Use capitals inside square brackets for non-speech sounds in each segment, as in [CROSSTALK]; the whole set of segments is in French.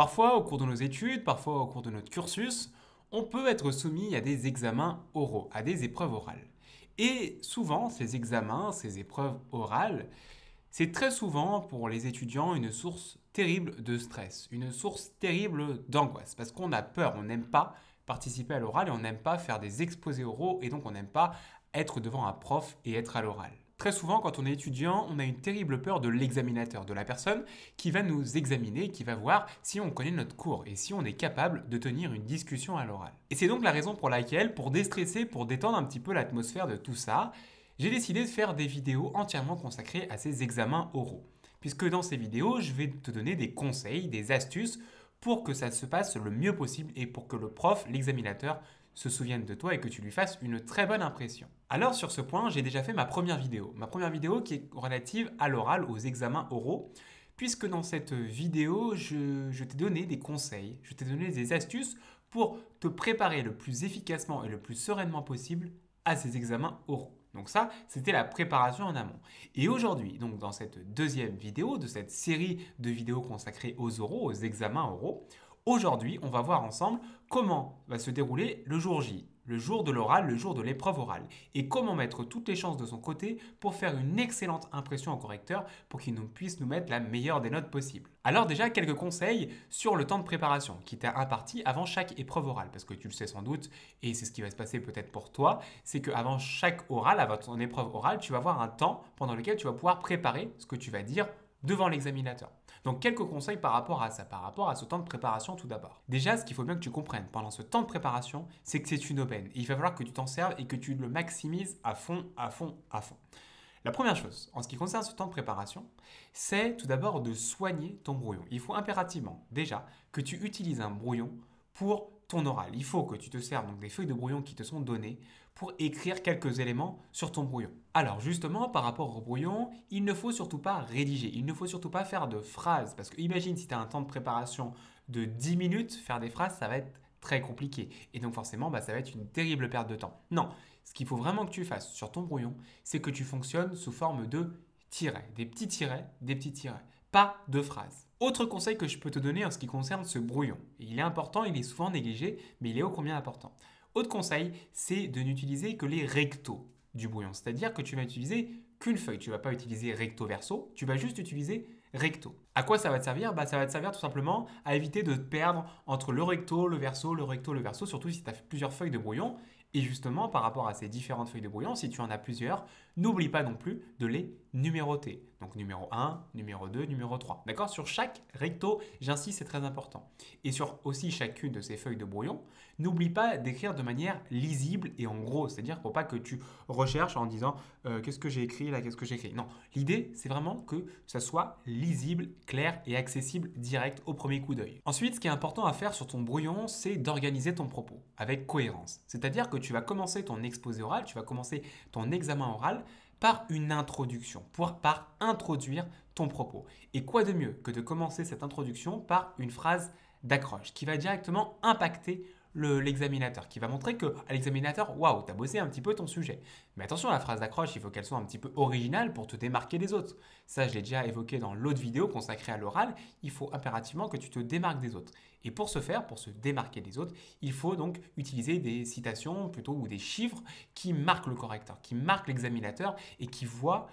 Parfois, au cours de nos études, parfois au cours de notre cursus, on peut être soumis à des examens oraux, à des épreuves orales. Et souvent, ces examens, ces épreuves orales, c'est très souvent pour les étudiants une source terrible de stress, une source terrible d'angoisse, parce qu'on a peur, on n'aime pas participer à l'oral et on n'aime pas faire des exposés oraux et donc on n'aime pas être devant un prof et être à l'oral. Très souvent, quand on est étudiant, on a une terrible peur de l'examinateur, de la personne qui va nous examiner, qui va voir si on connaît notre cours et si on est capable de tenir une discussion à l'oral. Et c'est donc la raison pour laquelle, pour déstresser, pour détendre un petit peu l'atmosphère de tout ça, j'ai décidé de faire des vidéos entièrement consacrées à ces examens oraux. Puisque dans ces vidéos, je vais te donner des conseils, des astuces pour que ça se passe le mieux possible et pour que le prof, l'examinateur, se souviennent de toi et que tu lui fasses une très bonne impression. Alors sur ce point, j'ai déjà fait ma première vidéo. Ma première vidéo qui est relative à l'oral, aux examens oraux, puisque dans cette vidéo, je, je t'ai donné des conseils, je t'ai donné des astuces pour te préparer le plus efficacement et le plus sereinement possible à ces examens oraux. Donc ça, c'était la préparation en amont. Et aujourd'hui, donc dans cette deuxième vidéo de cette série de vidéos consacrées aux oraux, aux examens oraux, Aujourd'hui, on va voir ensemble comment va se dérouler le jour J, le jour de l'oral, le jour de l'épreuve orale, et comment mettre toutes les chances de son côté pour faire une excellente impression au correcteur pour qu'il nous puisse nous mettre la meilleure des notes possible. Alors déjà, quelques conseils sur le temps de préparation qui t'a imparti avant chaque épreuve orale, parce que tu le sais sans doute, et c'est ce qui va se passer peut-être pour toi, c'est qu'avant chaque oral, avant ton épreuve orale, tu vas avoir un temps pendant lequel tu vas pouvoir préparer ce que tu vas dire devant l'examinateur. Donc quelques conseils par rapport à ça, par rapport à ce temps de préparation tout d'abord. Déjà, ce qu'il faut bien que tu comprennes pendant ce temps de préparation, c'est que c'est une aubaine. il va falloir que tu t'en serves et que tu le maximises à fond, à fond, à fond. La première chose, en ce qui concerne ce temps de préparation, c'est tout d'abord de soigner ton brouillon. Il faut impérativement, déjà, que tu utilises un brouillon pour ton oral. Il faut que tu te serves donc des feuilles de brouillon qui te sont données pour écrire quelques éléments sur ton brouillon. Alors justement, par rapport au brouillon, il ne faut surtout pas rédiger, il ne faut surtout pas faire de phrases, parce que imagine si tu as un temps de préparation de 10 minutes, faire des phrases, ça va être très compliqué. Et donc forcément, bah, ça va être une terrible perte de temps. Non, ce qu'il faut vraiment que tu fasses sur ton brouillon, c'est que tu fonctionnes sous forme de tirets, des petits tirets, des petits tirets, pas de phrases. Autre conseil que je peux te donner en ce qui concerne ce brouillon, il est important, il est souvent négligé, mais il est ô combien important. Autre conseil, c'est de n'utiliser que les rectos du brouillon, c'est-à-dire que tu vas utiliser qu'une feuille, tu ne vas pas utiliser recto verso, tu vas juste utiliser recto. À quoi ça va te servir bah, Ça va te servir tout simplement à éviter de te perdre entre le recto, le verso, le recto, le verso, surtout si tu as plusieurs feuilles de brouillon. Et justement, par rapport à ces différentes feuilles de brouillon, si tu en as plusieurs, N'oublie pas non plus de les numéroter. Donc numéro 1, numéro 2, numéro 3. D'accord Sur chaque recto, j'insiste, c'est très important. Et sur aussi chacune de ces feuilles de brouillon, n'oublie pas d'écrire de manière lisible et en gros. C'est-à-dire pour pas que tu recherches en disant euh, qu'est-ce que j'ai écrit là, qu'est-ce que j'ai écrit. Non, l'idée, c'est vraiment que ça soit lisible, clair et accessible direct au premier coup d'œil. Ensuite, ce qui est important à faire sur ton brouillon, c'est d'organiser ton propos avec cohérence. C'est-à-dire que tu vas commencer ton exposé oral, tu vas commencer ton examen oral par une introduction, pour, par introduire ton propos. Et quoi de mieux que de commencer cette introduction par une phrase d'accroche qui va directement impacter l'examinateur, qui va montrer que à l'examinateur, waouh, as bossé un petit peu ton sujet. Mais attention, la phrase d'accroche, il faut qu'elle soit un petit peu originale pour te démarquer des autres. Ça, je l'ai déjà évoqué dans l'autre vidéo consacrée à l'oral. Il faut impérativement que tu te démarques des autres. Et pour ce faire, pour se démarquer des autres, il faut donc utiliser des citations plutôt ou des chiffres qui marquent le correcteur, qui marquent l'examinateur et qui voient,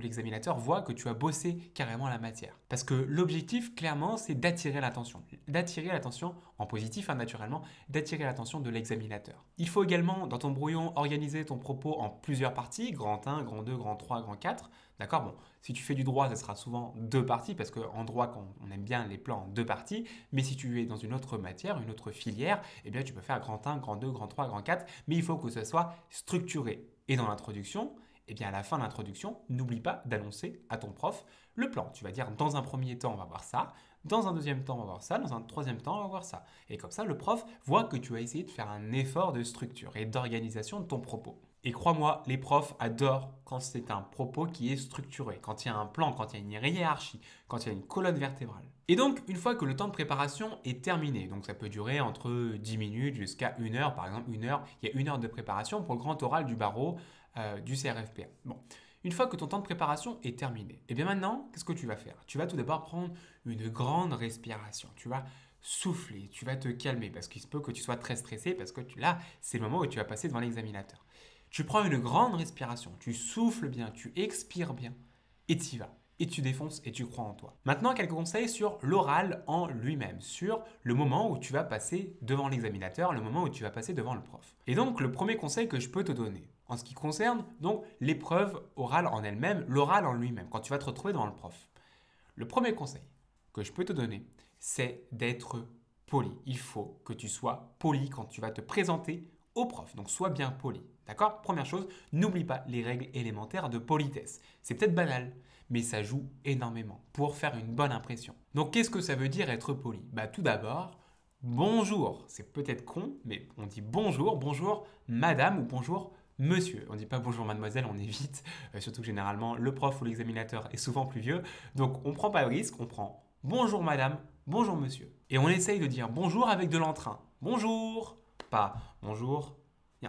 l'examinateur voit que tu as bossé carrément la matière. Parce que l'objectif, clairement, c'est d'attirer l'attention. D'attirer l'attention, en positif hein, naturellement, d'attirer l'attention de l'examinateur. Il faut également, dans ton brouillon, organiser ton propos en plusieurs parties, grand 1, grand 2, grand 3, grand 4. D'accord Bon, si tu fais du droit, ça sera souvent deux parties, parce qu'en droit, on aime bien les plans en deux parties. Mais si tu es dans une autre matière, une autre filière, eh bien, tu peux faire grand 1, grand 2, grand 3, grand 4. Mais il faut que ce soit structuré. Et dans l'introduction, eh bien, à la fin de l'introduction, n'oublie pas d'annoncer à ton prof le plan. Tu vas dire, dans un premier temps, on va voir ça. Dans un deuxième temps, on va voir ça. Dans un troisième temps, on va voir ça. Et comme ça, le prof voit que tu as essayé de faire un effort de structure et d'organisation de ton propos. Et crois-moi, les profs adorent quand c'est un propos qui est structuré, quand il y a un plan, quand il y a une hiérarchie, quand il y a une colonne vertébrale. Et donc, une fois que le temps de préparation est terminé, donc ça peut durer entre 10 minutes jusqu'à une heure, par exemple, une heure, il y a une heure de préparation pour le grand oral du barreau euh, du CRFPA. Bon. Une fois que ton temps de préparation est terminé, et eh bien maintenant, qu'est-ce que tu vas faire Tu vas tout d'abord prendre une grande respiration. Tu vas souffler, tu vas te calmer parce qu'il se peut que tu sois très stressé parce que là, c'est le moment où tu vas passer devant l'examinateur. Tu prends une grande respiration, tu souffles bien, tu expires bien, et y vas. Et tu défonces et tu crois en toi. Maintenant, quelques conseils sur l'oral en lui-même, sur le moment où tu vas passer devant l'examinateur, le moment où tu vas passer devant le prof. Et donc, le premier conseil que je peux te donner, en ce qui concerne donc l'épreuve orale en elle-même, l'oral en lui-même, quand tu vas te retrouver devant le prof, le premier conseil que je peux te donner, c'est d'être poli. Il faut que tu sois poli quand tu vas te présenter au prof. Donc sois bien poli. D'accord Première chose, n'oublie pas les règles élémentaires de politesse. C'est peut-être banal, mais ça joue énormément pour faire une bonne impression. Donc qu'est-ce que ça veut dire être poli Bah tout d'abord, bonjour. C'est peut-être con, mais on dit bonjour, bonjour madame ou bonjour monsieur. On ne dit pas bonjour mademoiselle, on évite, euh, surtout que généralement le prof ou l'examinateur est souvent plus vieux. Donc on prend pas de risque, on prend bonjour madame, bonjour monsieur. Et on essaye de dire bonjour avec de l'entrain. Bonjour pas bonjour.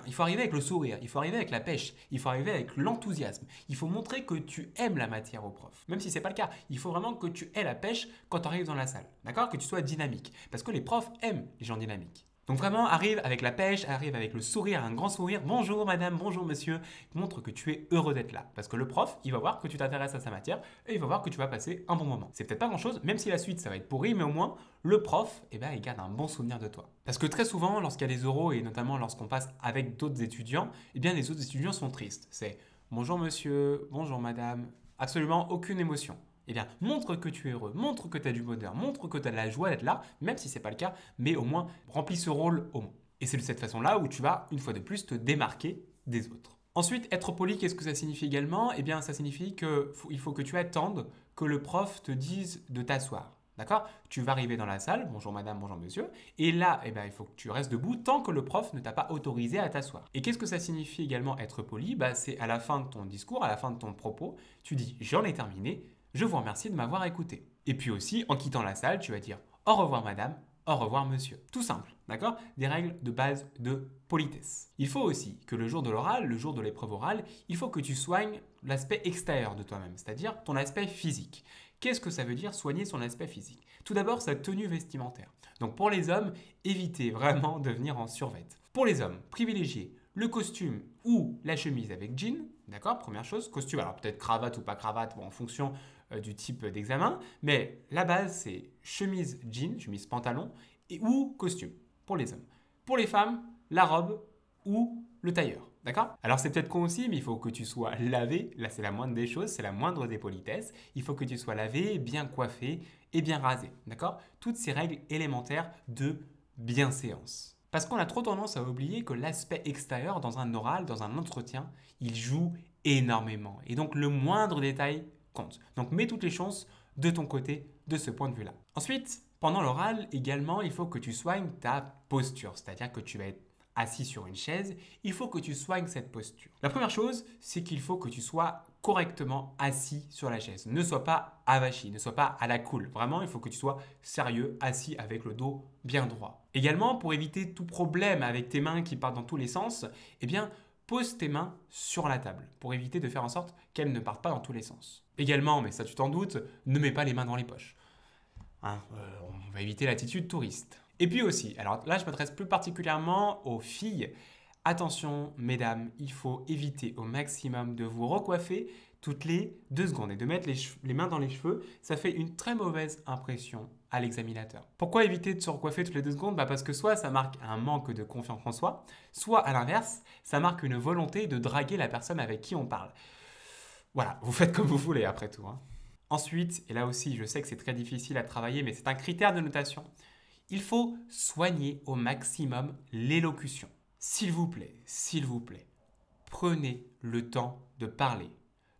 Il faut arriver avec le sourire, il faut arriver avec la pêche, il faut arriver avec l'enthousiasme. Il faut montrer que tu aimes la matière au prof. Même si n'est pas le cas, il faut vraiment que tu aies la pêche quand tu arrives dans la salle. D'accord Que tu sois dynamique parce que les profs aiment les gens dynamiques. Donc vraiment, arrive avec la pêche, arrive avec le sourire, un grand sourire, bonjour madame, bonjour monsieur, montre que tu es heureux d'être là. Parce que le prof, il va voir que tu t'intéresses à sa matière et il va voir que tu vas passer un bon moment. C'est peut-être pas grand-chose, même si la suite ça va être pourri, mais au moins, le prof, eh ben, il garde un bon souvenir de toi. Parce que très souvent, lorsqu'il y a des euros et notamment lorsqu'on passe avec d'autres étudiants, eh bien les autres étudiants sont tristes. C'est bonjour monsieur, bonjour madame, absolument aucune émotion eh bien, montre que tu es heureux, montre que tu as du bonheur, montre que tu as de la joie d'être là, même si ce n'est pas le cas, mais au moins remplis ce rôle au moins. Et c'est de cette façon-là où tu vas, une fois de plus, te démarquer des autres. Ensuite, être poli, qu'est-ce que ça signifie également Eh bien, ça signifie qu'il faut que tu attendes que le prof te dise de t'asseoir. D'accord Tu vas arriver dans la salle, bonjour madame, bonjour monsieur, et là, eh bien il faut que tu restes debout tant que le prof ne t'a pas autorisé à t'asseoir. Et qu'est-ce que ça signifie également être poli bah, C'est à la fin de ton discours, à la fin de ton propos, tu dis j'en ai terminé, je vous remercie de m'avoir écouté. Et puis aussi, en quittant la salle, tu vas dire au revoir madame, au revoir monsieur. Tout simple, d'accord Des règles de base de politesse. Il faut aussi que le jour de l'oral, le jour de l'épreuve orale, il faut que tu soignes l'aspect extérieur de toi-même, c'est-à-dire ton aspect physique. Qu'est-ce que ça veut dire soigner son aspect physique Tout d'abord, sa tenue vestimentaire. Donc pour les hommes, évitez [LAUGHS] vraiment de venir en survette. Pour les hommes, privilégiez le costume ou la chemise avec jean, d'accord Première chose, costume, alors peut-être cravate ou pas cravate, bon, en fonction euh, du type d'examen, mais la base c'est chemise jean, chemise pantalon, et, ou costume pour les hommes. Pour les femmes, la robe ou le tailleur. D'accord Alors c'est peut-être con aussi, mais il faut que tu sois lavé. Là, c'est la moindre des choses, c'est la moindre des politesses. Il faut que tu sois lavé, bien coiffé et bien rasé. D'accord Toutes ces règles élémentaires de bienséance. Parce qu'on a trop tendance à oublier que l'aspect extérieur dans un oral, dans un entretien, il joue énormément. Et donc le moindre détail donc mets toutes les chances de ton côté de ce point de vue-là. Ensuite, pendant l'oral, également, il faut que tu soignes ta posture, c'est-à-dire que tu vas être assis sur une chaise, il faut que tu soignes cette posture. La première chose, c'est qu'il faut que tu sois correctement assis sur la chaise. Ne sois pas avachi, ne sois pas à la cool. Vraiment, il faut que tu sois sérieux, assis avec le dos bien droit. Également, pour éviter tout problème avec tes mains qui partent dans tous les sens, eh bien, pose tes mains sur la table pour éviter de faire en sorte qu'elles ne partent pas dans tous les sens. Également, mais ça tu t'en doutes, ne mets pas les mains dans les poches. Hein, euh, on va éviter l'attitude touriste. Et puis aussi, alors là je m'adresse plus particulièrement aux filles Attention, mesdames, il faut éviter au maximum de vous recoiffer toutes les deux secondes et de mettre les, mains dans les cheveux, ça fait une très mauvaise impression à l'examinateur. Pourquoi éviter de se recoiffer toutes les deux secondes bah, Parce que soit ça marque un manque de confiance en soi, soit à l'inverse, ça marque une volonté de draguer la personne avec qui on parle. Voilà, vous faites comme vous voulez après tout. Hein. Ensuite, et là aussi je sais que c'est très difficile à travailler, mais c'est un critère de notation, il faut soigner au maximum l'élocution. S'il vous plaît, s'il vous plaît, prenez le temps de parler.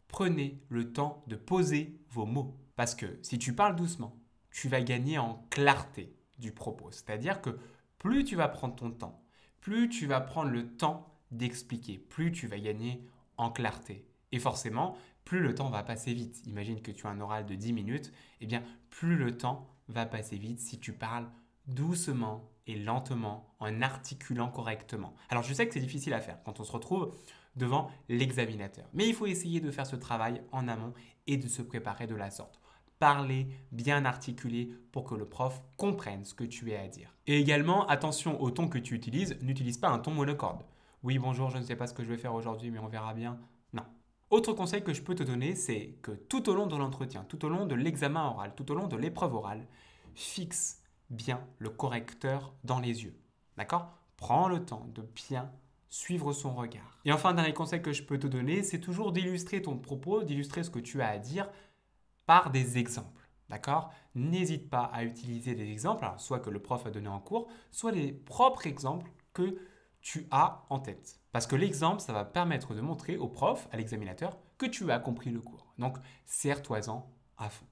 Prenez le temps de poser vos mots. Parce que si tu parles doucement, tu vas gagner en clarté du propos. C'est-à-dire que plus tu vas prendre ton temps, plus tu vas prendre le temps d'expliquer, plus tu vas gagner en clarté. Et forcément, plus le temps va passer vite. Imagine que tu as un oral de 10 minutes, eh bien, plus le temps va passer vite si tu parles doucement, et lentement, en articulant correctement. Alors je sais que c'est difficile à faire quand on se retrouve devant l'examinateur, mais il faut essayer de faire ce travail en amont et de se préparer de la sorte. Parler, bien articuler pour que le prof comprenne ce que tu es à dire. Et également, attention au ton que tu utilises, n'utilise pas un ton monocorde. Oui, bonjour, je ne sais pas ce que je vais faire aujourd'hui, mais on verra bien. Non, autre conseil que je peux te donner, c'est que tout au long de l'entretien, tout au long de l'examen oral, tout au long de l'épreuve orale, fixe bien le correcteur dans les yeux. D'accord Prends le temps de bien suivre son regard. Et enfin, dernier conseil que je peux te donner, c'est toujours d'illustrer ton propos, d'illustrer ce que tu as à dire par des exemples. D'accord N'hésite pas à utiliser des exemples, hein, soit que le prof a donné en cours, soit les propres exemples que tu as en tête. Parce que l'exemple, ça va permettre de montrer au prof, à l'examinateur, que tu as compris le cours. Donc, serre-toi-en à fond.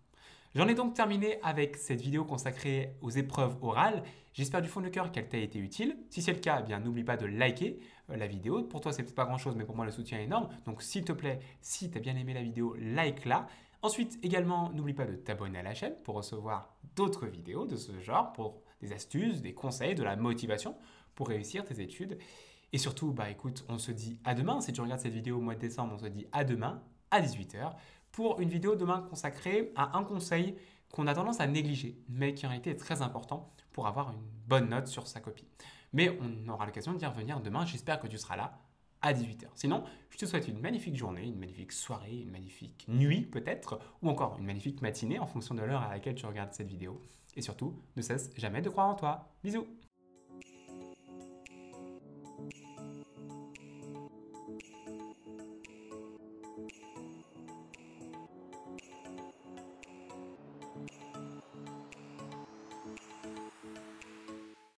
J'en ai donc terminé avec cette vidéo consacrée aux épreuves orales. J'espère du fond du cœur qu'elle t'a été utile. Si c'est le cas, eh bien n'oublie pas de liker euh, la vidéo. Pour toi, c'est peut-être pas grand-chose, mais pour moi, le soutien est énorme. Donc s'il te plaît, si tu as bien aimé la vidéo, like-la. Ensuite, également, n'oublie pas de t'abonner à la chaîne pour recevoir d'autres vidéos de ce genre, pour des astuces, des conseils, de la motivation pour réussir tes études. Et surtout, bah écoute, on se dit à demain. Si tu regardes cette vidéo au mois de décembre, on se dit à demain à 18h pour une vidéo demain consacrée à un conseil qu'on a tendance à négliger, mais qui en réalité est très important pour avoir une bonne note sur sa copie. Mais on aura l'occasion d'y revenir demain, j'espère que tu seras là à 18h. Sinon, je te souhaite une magnifique journée, une magnifique soirée, une magnifique nuit peut-être, ou encore une magnifique matinée en fonction de l'heure à laquelle tu regardes cette vidéo. Et surtout, ne cesse jamais de croire en toi. Bisous